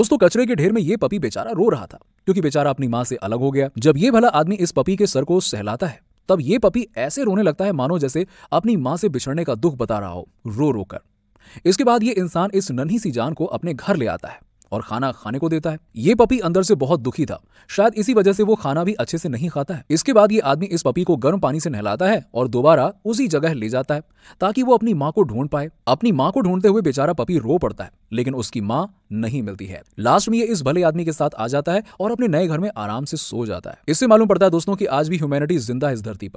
दोस्तों कचरे के ढेर में ये पपी बेचारा रो रहा था क्योंकि बेचारा अपनी माँ से अलग हो गया जब ये भला आदमी इस पपी के सर को सहलाता है तब ये पपी ऐसे रोने लगता है मानो जैसे अपनी माँ से बिछड़ने का दुख बता रहा हो रो रो कर इसके बाद ये इंसान इस नन्ही सी जान को अपने घर ले आता है और खाना खाने को देता है ये पपी अंदर से बहुत दुखी था शायद इसी वजह से वो खाना भी अच्छे से नहीं खाता है इसके बाद ये आदमी इस पपी को गर्म पानी से नहलाता है और दोबारा उसी जगह ले जाता है ताकि वो अपनी माँ को ढूंढ पाए अपनी माँ को ढूंढते हुए बेचारा पपी रो पड़ता है लेकिन उसकी माँ नहीं मिलती है लास्ट में ये इस भले आदमी के साथ आ जाता है और अपने नए घर में आराम से सो जाता है इससे मालूम पड़ता है दोस्तों की आज भी ह्यूमैनिटी जिंदा है इस धरती पर